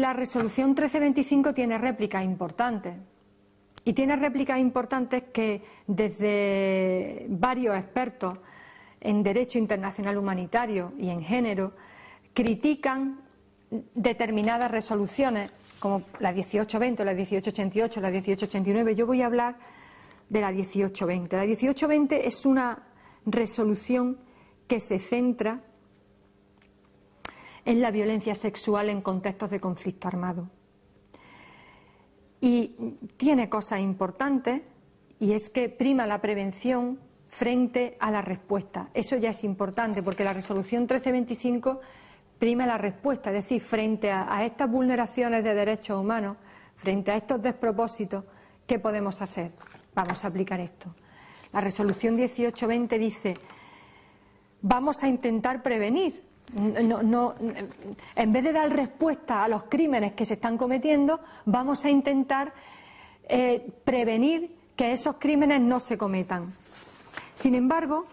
la resolución 1325 tiene réplicas importantes. Y tiene réplicas importantes que desde varios expertos en derecho internacional humanitario y en género critican determinadas resoluciones como la 1820, la 1888, la 1889. Yo voy a hablar de la 1820. La 1820 es una resolución que se centra es la violencia sexual en contextos de conflicto armado. Y tiene cosas importantes y es que prima la prevención frente a la respuesta. Eso ya es importante porque la resolución 1325 prima la respuesta, es decir, frente a, estas vulneraciones de derechos humanos, frente a estos despropósitos, ¿qué podemos hacer? Vamos a aplicar esto. La resolución 1820 dice, vamos a intentar prevenir en vez de dar respuesta a los crímenes que se están cometiendo, vamos a intentar eh, prevenir que esos crímenes no se cometan. Sin embargo,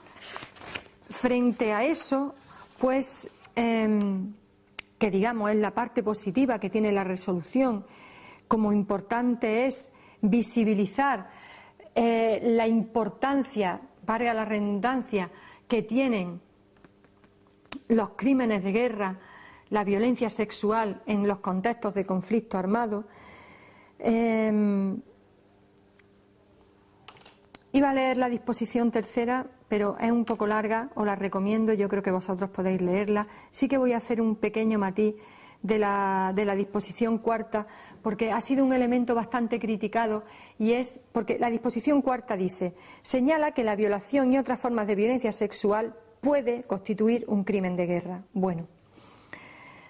frente a eso, pues, em, que digamos es la parte positiva que tiene la resolución, como importante es visibilizar eh, la importancia, valga la redundancia, que tienen los crímenes de guerra, la violencia sexual en los contextos de conflicto armado. Em, iba a leer la disposición tercera, pero es un poco larga, os la recomiendo, yo creo que vosotros podéis leerla. Sí que voy a hacer un pequeño matiz de la, de la disposición cuarta, porque ha sido un elemento bastante criticado y es porque la disposición cuarta dice, señala que la violación y otras formas de violencia sexual puede constituir un crimen de guerra. Bueno,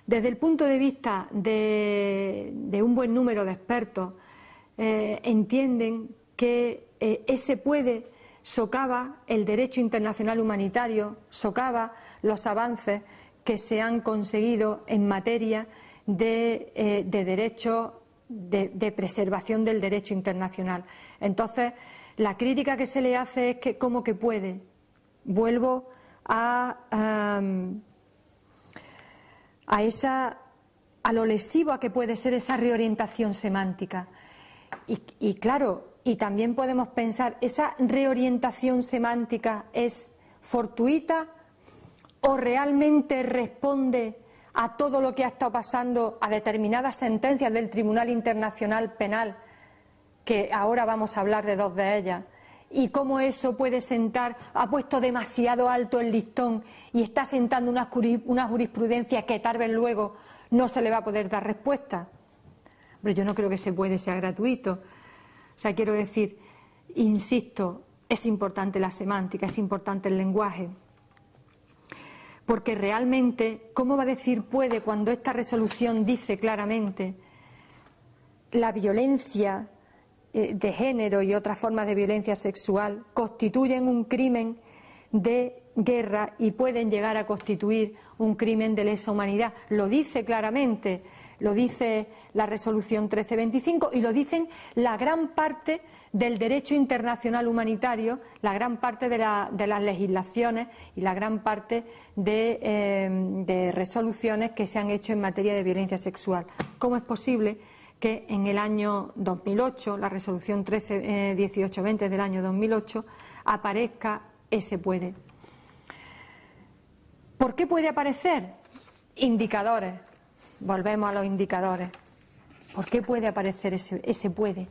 desde el punto de vista de, un buen número de expertos, eh, entienden que eh, ese puede socava el derecho internacional humanitario, socava los avances que se han conseguido en materia de, eh, de de, preservación del derecho internacional. Entonces, la crítica que se le hace es que, ¿cómo que puede? Vuelvo a, a, esa, a lo lesiva que puede ser esa reorientación semántica. Y, y claro, y también podemos pensar, ¿esa reorientación semántica es fortuita o realmente responde a todo lo que ha estado pasando, a determinadas sentencias del Tribunal Internacional Penal, que ahora vamos a hablar de dos de ellas? y cómo eso puede sentar, ha puesto demasiado alto el listón y está sentando una, jurisprudencia que tal vez luego no se le va a poder dar respuesta. Pero yo no creo que se puede sea gratuito. O sea, quiero decir, insisto, es importante la semántica, es importante el lenguaje. Porque realmente, ¿cómo va a decir puede cuando esta resolución dice claramente la violencia eh, de género y otras formas de violencia sexual constituyen un crimen de guerra y pueden llegar a constituir un crimen de lesa humanidad. Lo dice claramente, lo dice la resolución 1325 y lo dicen la gran parte del derecho internacional humanitario, la gran parte de, las legislaciones y la gran parte de, eh, de resoluciones que se han hecho en materia de violencia sexual. ¿Cómo es posible? que en el año 2008, la resolución 13, 1820 eh, del año 2008, aparezca ese puede. ¿Por qué puede aparecer? Indicadores. Volvemos a los indicadores. ¿Por qué puede aparecer ese, ese puede?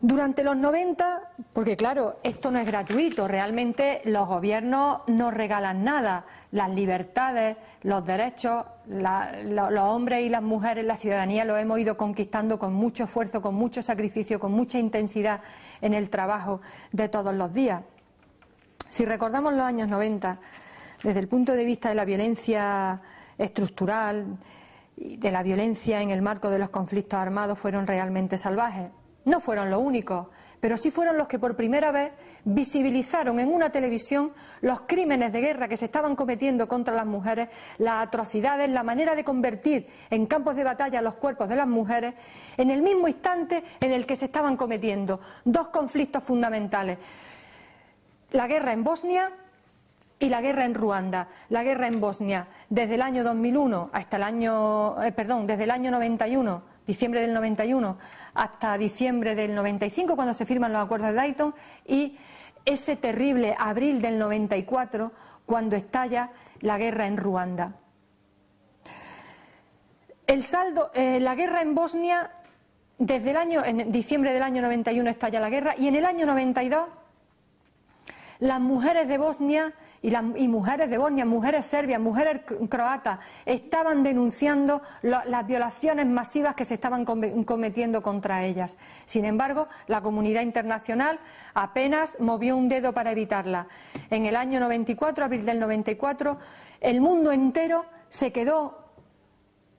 Durante los 90, porque claro, esto no es gratuito, realmente los gobiernos no regalan nada las libertades, los derechos, los hombres y las mujeres, la ciudadanía, lo hemos ido conquistando con mucho esfuerzo, con mucho sacrificio, con mucha intensidad en el trabajo de todos los días. Si recordamos los años 90, desde el punto de vista de la violencia estructural y de la violencia en el marco de los conflictos armados, fueron realmente salvajes. No fueron los únicos, pero sí fueron los que por primera vez visibilizaron en una televisión los crímenes de guerra que se estaban cometiendo contra las mujeres, las atrocidades, la manera de convertir en campos de batalla los cuerpos de las mujeres, en el mismo instante en el que se estaban cometiendo dos conflictos fundamentales. La guerra en Bosnia y la guerra en Ruanda, la guerra en Bosnia, desde el año 2001 hasta el año, eh, perdón, desde el año 91 diciembre del 91 hasta diciembre del 95, cuando se firman los acuerdos de Dayton, y ese terrible abril del 94, cuando estalla la guerra en Ruanda. El saldo, eh, la guerra en Bosnia, desde el año, en diciembre del año 91 estalla la guerra, y en el año 92 las mujeres de Bosnia y, mujeres de Bosnia, mujeres serbias, mujeres croatas, estaban denunciando las violaciones masivas que se estaban cometiendo contra ellas. Sin embargo, la comunidad internacional apenas movió un dedo para evitarla. En el año 94, abril del 94, el mundo entero se quedó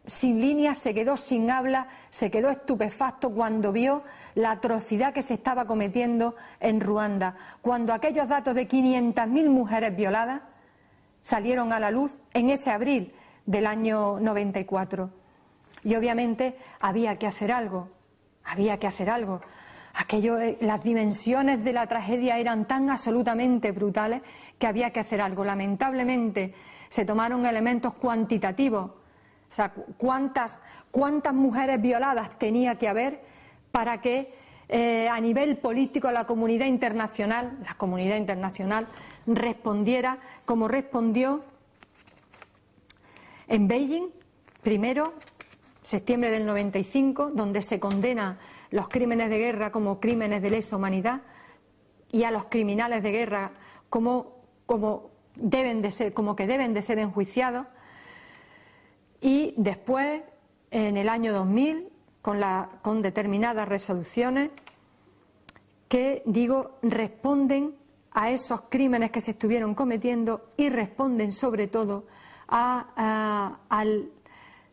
sin línea se quedó sin habla, se quedó estupefacto cuando vio la atrocidad que se estaba cometiendo en Ruanda, cuando aquellos datos de 500.000 mujeres violadas salieron a la luz en ese abril del año 94. Y obviamente había que hacer algo, había que hacer algo. Aquello, eh, las dimensiones de la tragedia eran tan absolutamente brutales que había que hacer algo. Lamentablemente se tomaron elementos cuantitativos o sea, ¿cuántas, mujeres violadas tenía que haber para que eh, a nivel político la comunidad internacional, la comunidad internacional respondiera como respondió en Beijing, primero, septiembre del 95, donde se condena los crímenes de guerra como crímenes de lesa humanidad y a los criminales de guerra como, como, deben de ser, como que deben de ser enjuiciados y después, en el año 2000, con, la, con determinadas resoluciones que, digo, responden a esos crímenes que se estuvieron cometiendo y responden sobre todo a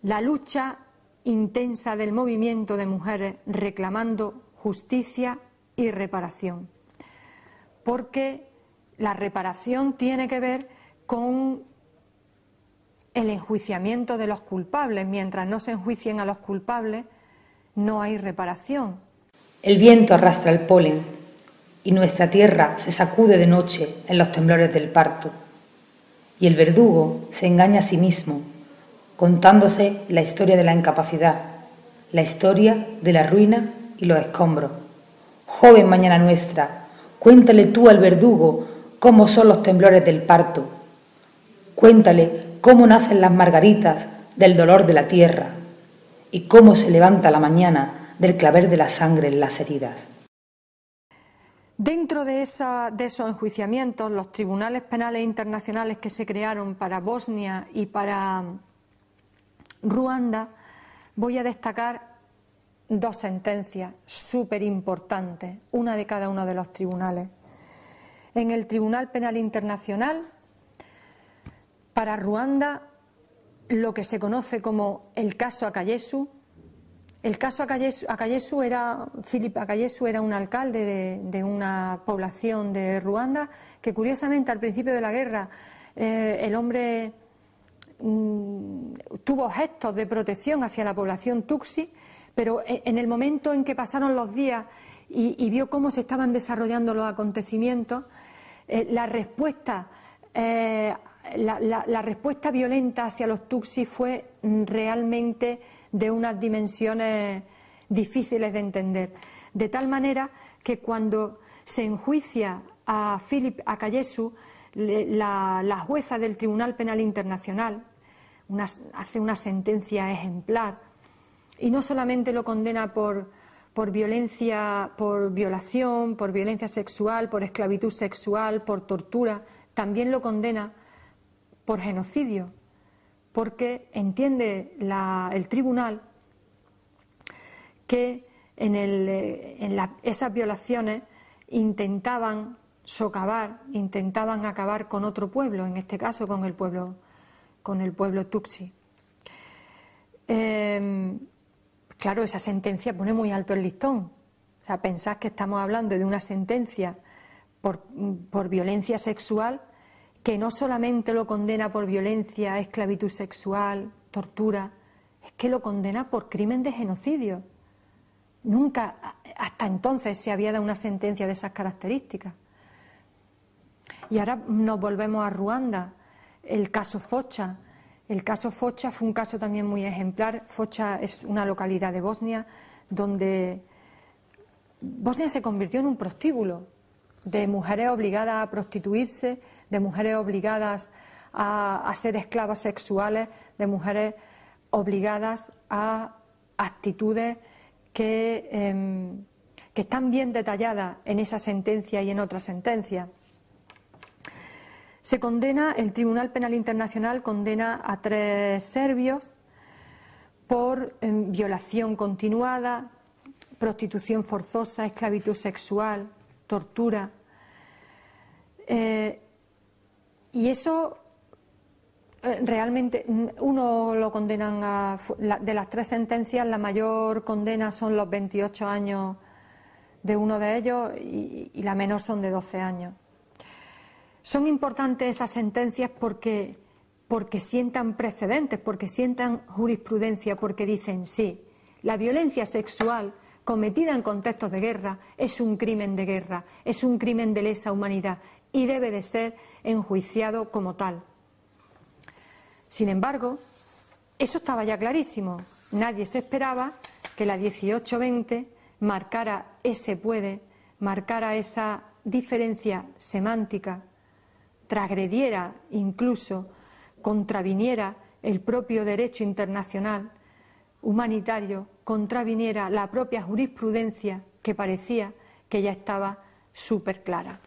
la lucha intensa del movimiento de mujeres reclamando justicia y reparación. Porque la reparación tiene que ver con el enjuiciamiento de los culpables. Mientras no se enjuicien a los culpables, no hay reparación. El viento arrastra el polen y nuestra tierra se sacude de noche en los temblores del parto. Y el verdugo se engaña a sí mismo, contándose la historia de la incapacidad, la historia de la ruina y los escombros. Joven mañana nuestra, cuéntale tú al verdugo cómo son los temblores del parto. Cuéntale cómo nacen las margaritas del dolor de la tierra y cómo se levanta la mañana del claver de la sangre en las heridas. Dentro de, esos enjuiciamientos, los tribunales penales internacionales que se crearon para Bosnia y para Ruanda, voy a destacar dos sentencias súper importantes, una de cada uno de los tribunales. En el Tribunal Penal Internacional para Ruanda, lo que se conoce como el caso Akayesu, el caso Akayesu, era, era un alcalde de, una población de Ruanda que curiosamente al principio de la guerra eh, el hombre mm, tuvo gestos de protección hacia la población Tuxi, pero e, en el momento en que pasaron los días y, vio cómo se estaban desarrollando los acontecimientos, eh, la respuesta eh, la, respuesta violenta hacia los Tuxis fue realmente de unas dimensiones difíciles de entender. De tal manera que cuando se enjuicia a Philip Akayesu, la, la, jueza del Tribunal Penal Internacional hace una sentencia ejemplar y no solamente lo condena por, por violencia, por violación, por violencia sexual, por esclavitud sexual, por tortura, también lo condena por genocidio, porque entiende el tribunal que en, eh, esas violaciones intentaban socavar, intentaban acabar con otro pueblo, en este caso con el pueblo, con el pueblo Tuxi. Em, claro, esa sentencia pone muy alto el listón. O sea, pensad que estamos hablando de una sentencia por, por violencia sexual que no solamente lo condena por violencia, esclavitud sexual, tortura, es que lo condena por crimen de genocidio. Nunca hasta entonces se había dado una sentencia de esas características. Y ahora nos volvemos a Ruanda, el caso Focha. El caso Focha fue un caso también muy ejemplar. Focha es una localidad de Bosnia donde Bosnia se convirtió en un prostíbulo de mujeres obligadas a prostituirse de mujeres obligadas a, ser esclavas sexuales, de mujeres obligadas a actitudes que, em, que, están bien detalladas en esa sentencia y en otra sentencia Se condena, el Tribunal Penal Internacional condena a tres serbios por em, violación continuada, prostitución forzosa, esclavitud sexual, tortura. Eh, y eso eh, realmente mm, uno lo condenan a. De las tres sentencias, la mayor condena son los 28 años de uno de ellos y, la menor son de 12 años. Son importantes esas sentencias porque, porque sientan precedentes, porque sientan jurisprudencia, porque dicen sí, la violencia sexual cometida en contextos de guerra es un crimen de guerra, es un crimen de lesa humanidad, y debe de ser enjuiciado como tal. Sin embargo, eso estaba ya clarísimo. Nadie se esperaba que la 1820 marcara ese puede, marcara esa diferencia semántica, transgrediera incluso, contraviniera el propio derecho internacional humanitario, contraviniera la propia jurisprudencia que parecía que ya estaba súper clara.